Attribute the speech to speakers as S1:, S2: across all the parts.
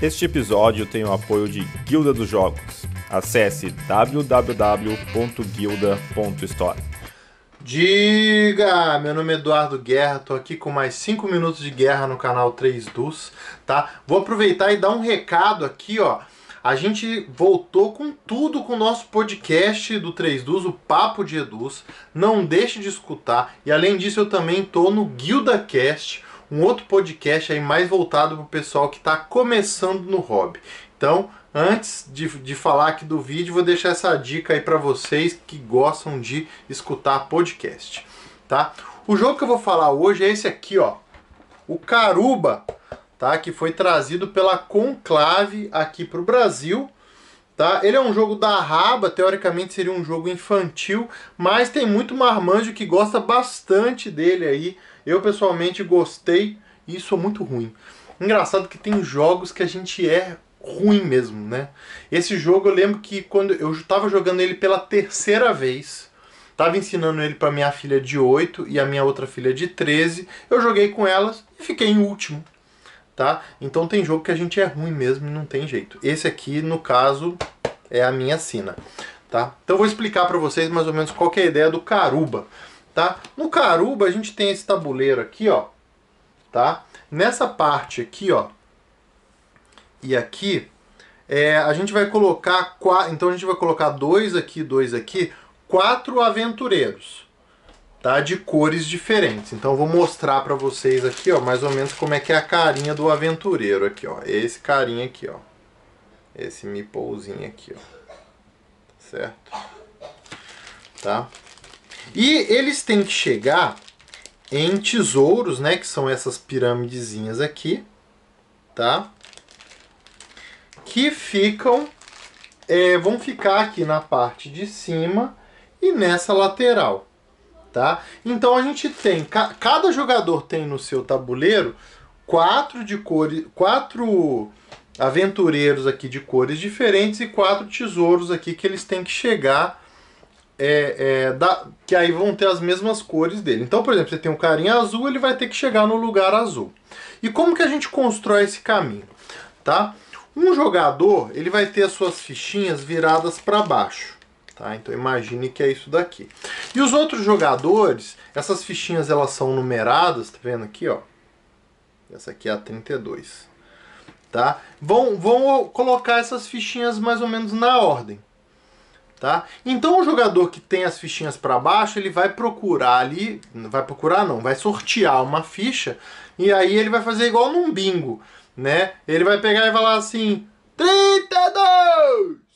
S1: Este episódio tem o apoio de Guilda dos Jogos. Acesse www.guilda.store. Diga! Meu nome é Eduardo Guerra, tô aqui com mais 5 minutos de guerra no canal 3 dus tá? Vou aproveitar e dar um recado aqui, ó. A gente voltou com tudo com o nosso podcast do 3 Dus, o Papo de Eduz. Não deixe de escutar. E além disso, eu também tô no GuildaCast, um outro podcast aí mais voltado para o pessoal que está começando no hobby. Então, antes de, de falar aqui do vídeo, vou deixar essa dica aí para vocês que gostam de escutar podcast, tá? O jogo que eu vou falar hoje é esse aqui, ó, o Caruba, tá? Que foi trazido pela Conclave aqui para o Brasil Tá? Ele é um jogo da raba, teoricamente seria um jogo infantil, mas tem muito marmanjo que gosta bastante dele aí. Eu pessoalmente gostei e sou muito ruim. Engraçado que tem jogos que a gente é ruim mesmo, né? Esse jogo eu lembro que quando eu estava jogando ele pela terceira vez, estava ensinando ele para minha filha de 8 e a minha outra filha de 13, eu joguei com elas e fiquei em último tá? Então tem jogo que a gente é ruim mesmo e não tem jeito. Esse aqui, no caso, é a minha sina, tá? Então eu vou explicar para vocês mais ou menos qual é a ideia do Caruba, tá? No Caruba a gente tem esse tabuleiro aqui, ó, tá? Nessa parte aqui, ó, e aqui, é, a gente vai colocar, então a gente vai colocar dois aqui, dois aqui, quatro aventureiros, tá? De cores diferentes. Então vou mostrar para vocês aqui, ó, mais ou menos como é que é a carinha do aventureiro aqui, ó. Esse carinha aqui, ó. Esse mi-pouzinho aqui, ó. Certo? Tá? E eles têm que chegar em tesouros, né, que são essas pirâmidezinhas aqui, tá? Que ficam é, vão ficar aqui na parte de cima e nessa lateral tá? Então a gente tem, ca cada jogador tem no seu tabuleiro quatro de cores, quatro aventureiros aqui de cores diferentes e quatro tesouros aqui que eles têm que chegar é, é, da, que aí vão ter as mesmas cores dele. Então, por exemplo, você tem um carinha azul, ele vai ter que chegar no lugar azul. E como que a gente constrói esse caminho, tá? Um jogador, ele vai ter as suas fichinhas viradas para baixo. Tá? Então imagine que é isso daqui. E os outros jogadores, essas fichinhas elas são numeradas, tá vendo aqui, ó? Essa aqui é a 32. Tá? Vão, vão colocar essas fichinhas mais ou menos na ordem. Tá? Então o jogador que tem as fichinhas para baixo, ele vai procurar ali, não vai procurar não, vai sortear uma ficha e aí ele vai fazer igual num bingo, né? Ele vai pegar e falar assim: 32!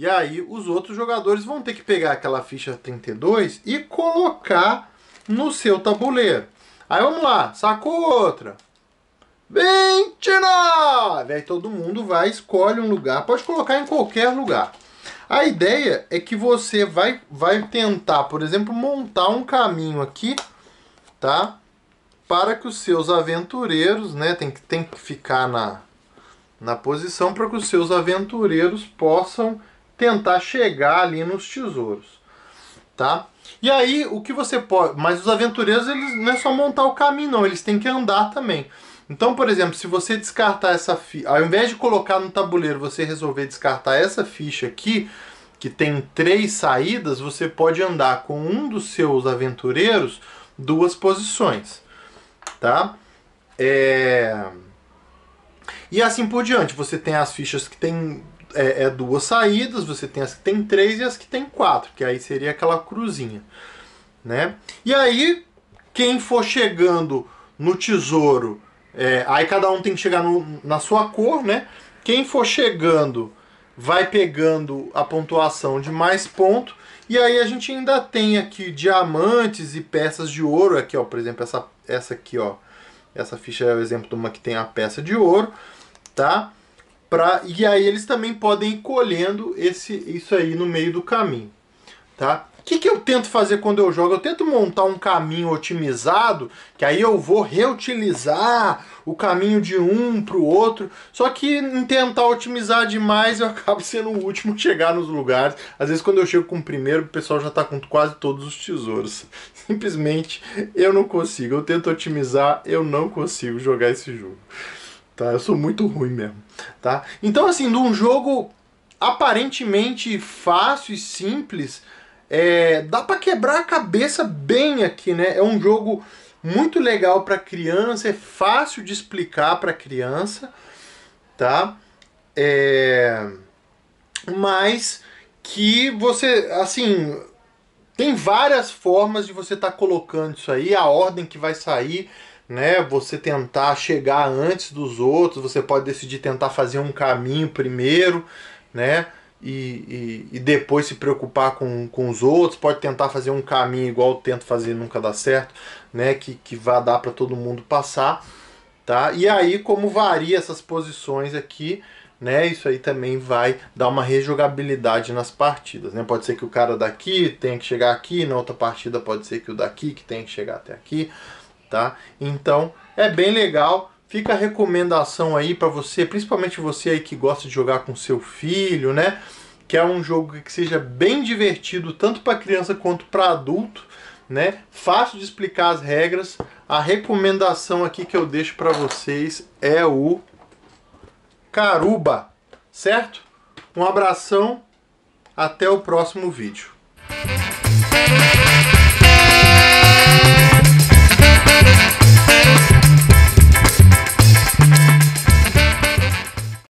S1: E aí os outros jogadores vão ter que pegar aquela ficha 32 e colocar no seu tabuleiro. Aí vamos lá, sacou outra. 29! Aí todo mundo vai, escolhe um lugar, pode colocar em qualquer lugar. A ideia é que você vai, vai tentar, por exemplo, montar um caminho aqui, tá? Para que os seus aventureiros, né, tem que, tem que ficar na, na posição para que os seus aventureiros possam tentar chegar ali nos tesouros, tá? E aí o que você pode, mas os aventureiros eles não é só montar o caminho não, eles têm que andar também. Então, por exemplo, se você descartar essa ficha, ao invés de colocar no tabuleiro, você resolver descartar essa ficha aqui, que tem três saídas, você pode andar com um dos seus aventureiros duas posições, tá? É... E assim por diante, você tem as fichas que tem é, é, duas saídas, você tem as que tem três e as que tem quatro, que aí seria aquela cruzinha, né? E aí, quem for chegando no tesouro, é, aí cada um tem que chegar no, na sua cor, né? Quem for chegando vai pegando a pontuação de mais ponto, e aí a gente ainda tem aqui diamantes e peças de ouro, aqui ó, por exemplo, essa, essa aqui ó, essa ficha é o exemplo de uma que tem a peça de ouro, Tá? Pra, e aí eles também podem ir colhendo esse, isso aí no meio do caminho, tá? O que, que eu tento fazer quando eu jogo? Eu tento montar um caminho otimizado, que aí eu vou reutilizar o caminho de um para o outro. Só que em tentar otimizar demais, eu acabo sendo o último a chegar nos lugares. Às vezes, quando eu chego com o primeiro, o pessoal já está com quase todos os tesouros. Simplesmente eu não consigo. Eu tento otimizar, eu não consigo jogar esse jogo tá? Eu sou muito ruim mesmo, tá? Então, assim, num um jogo aparentemente fácil e simples, é, dá para quebrar a cabeça bem aqui, né? É um jogo muito legal para criança, é fácil de explicar para criança, tá? É, mas que você, assim, tem várias formas de você estar tá colocando isso aí, a ordem que vai sair, né? Você tentar chegar antes dos outros, você pode decidir tentar fazer um caminho primeiro, né? E, e, e, depois se preocupar com, com os outros, pode tentar fazer um caminho igual eu tento fazer nunca dá certo, né? Que, que vá dar para todo mundo passar, tá? E aí, como varia essas posições aqui, né? Isso aí também vai dar uma rejogabilidade nas partidas, né? Pode ser que o cara daqui tenha que chegar aqui, na outra partida pode ser que o daqui que tenha que chegar até aqui, tá? Então é bem legal. Fica a recomendação aí para você, principalmente você aí que gosta de jogar com seu filho, né? Que é um jogo que seja bem divertido tanto para criança quanto para adulto, né? Fácil de explicar as regras. A recomendação aqui que eu deixo para vocês é o Caruba, certo? Um abração, até o próximo vídeo.